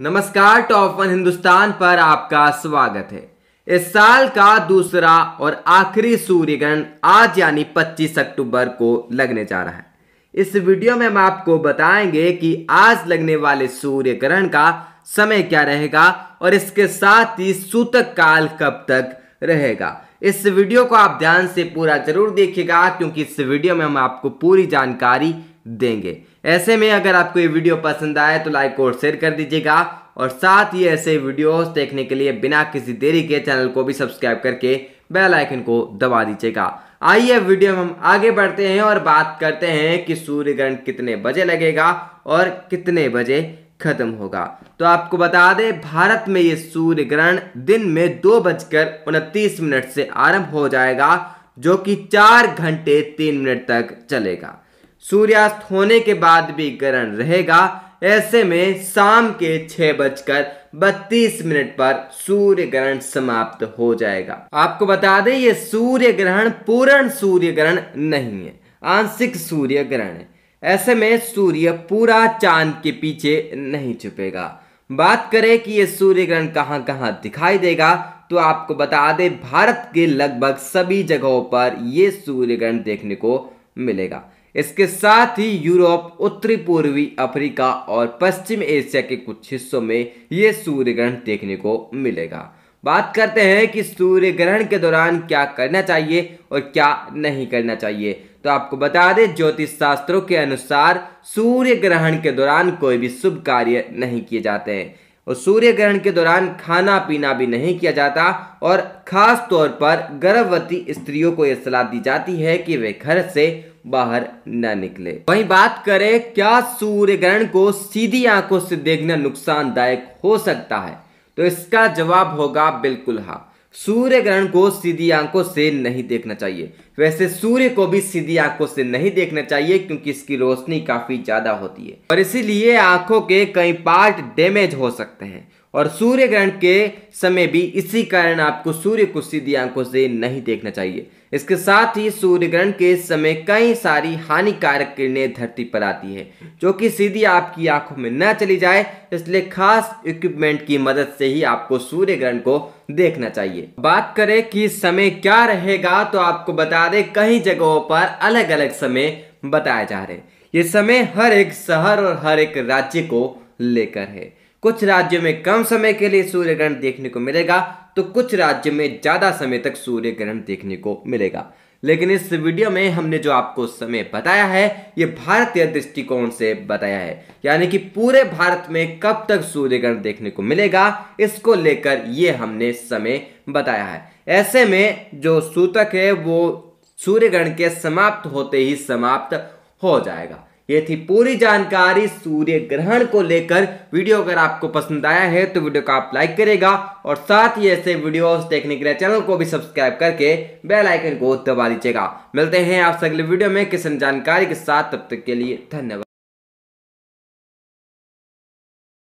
नमस्कार top one Hindustan पर आपका स्वागत है इस साल का दूसरा और आखिरी सूर्यग्रहण आज यानी 25 अक्टूबर को लगने जा रहा है इस वीडियो में हम आपको बताएंगे कि आज लगने वाले सूर्य ग्रहण का समय क्या रहेगा और इसके साथ ही सूतक काल कब तक रहेगा इस वीडियो को आप ध्यान से पूरा जरूर देखिएगा क्योंकि इस वीडियो में हम आपको पूरी जानकारी देंगे ऐसे में अगर आपको ये वीडियो पसंद आए तो लाइक और शेयर कर दीजिएगा और साथ ही ऐसे वीडियोस देखने के लिए बिना किसी देरी के चैनल को भी सब्सक्राइब करके बेल आइकन को दबा दीजिएगा आइए वीडियो में हम आगे बढ़ते हैं और बात करते हैं कि सूर्य ग्रहण कितने बजे लगेगा और कितने बजे खत्म होगा तो आपको बता दें भारत में ये सूर्य ग्रहण दिन में दो बजकर उनतीस मिनट से आरंभ हो जाएगा जो कि चार घंटे तीन मिनट तक चलेगा सूर्यास्त होने के बाद भी ग्रहण रहेगा ऐसे में शाम के छह बजकर बत्तीस मिनट पर सूर्य ग्रहण समाप्त हो जाएगा आपको बता दें ये सूर्य ग्रहण पूर्ण सूर्य ग्रहण नहीं है आंशिक सूर्य ग्रहण है ऐसे में सूर्य पूरा चांद के पीछे नहीं छुपेगा बात करें कि ये सूर्य ग्रहण कहाँ कहाँ दिखाई देगा तो आपको बता दें भारत के लगभग सभी जगहों पर यह सूर्य ग्रहण देखने को मिलेगा इसके साथ ही यूरोप उत्तरी पूर्वी अफ्रीका और पश्चिम एशिया के कुछ हिस्सों में ये सूर्य ग्रहण देखने को मिलेगा बात करते हैं कि सूर्य ग्रहण के दौरान क्या करना चाहिए और क्या नहीं करना चाहिए तो आपको बता दें ज्योतिष शास्त्रों के अनुसार सूर्य ग्रहण के दौरान कोई भी शुभ कार्य नहीं किए जाते हैं और सूर्य ग्रहण के दौरान खाना पीना भी नहीं किया जाता और खास तौर पर गर्भवती स्त्रियों को यह सलाह दी जाती है कि वे घर से बाहर न निकले वहीं बात करें क्या सूर्य ग्रहण को सीधी आंखों से देखना नुकसानदायक हो सकता है तो इसका जवाब होगा बिल्कुल हाँ सूर्य ग्रहण को सीधी आंखों से नहीं देखना चाहिए वैसे सूर्य को भी सीधी आंखों से नहीं देखना चाहिए क्योंकि इसकी रोशनी काफी ज्यादा होती है और इसीलिए आंखों के कई पार्ट डैमेज हो सकते हैं और सूर्य ग्रहण के समय भी इसी कारण आपको सूर्य को सीधी आंखों से नहीं देखना चाहिए इसके साथ ही सूर्य ग्रहण के समय कई सारी हानिकारक किरणें धरती पर आती है जो कि सीधी आपकी आंखों में न चली जाए इसलिए खास इक्विपमेंट की मदद से ही आपको सूर्य ग्रहण को देखना चाहिए बात करें कि समय क्या रहेगा तो आपको बता दें कई जगहों पर अलग अलग समय बताए जा रहे हैं ये समय हर एक शहर और हर एक राज्य को लेकर है कुछ राज्यों में कम समय के लिए सूर्य ग्रहण देखने को मिलेगा तो कुछ राज्यों में ज़्यादा समय तक सूर्य ग्रहण देखने को मिलेगा लेकिन इस वीडियो में हमने जो आपको समय बताया है ये भारतीय दृष्टिकोण से बताया है यानी कि पूरे भारत में कब तक सूर्य ग्रहण देखने को मिलेगा इसको लेकर ये हमने समय बताया है ऐसे में जो सूतक है वो सूर्य ग्रहण के समाप्त होते ही समाप्त हो जाएगा ये थी पूरी जानकारी सूर्य ग्रहण को लेकर वीडियो अगर आपको पसंद आया है तो वीडियो को आप लाइक करेगा और साथ ही ऐसे वीडियोस देखने के लिए चैनल को भी सब्सक्राइब करके बेल आइकन को दबा दीजिएगा मिलते हैं आपसे अगले वीडियो में किसान जानकारी के साथ तब तक के लिए धन्यवाद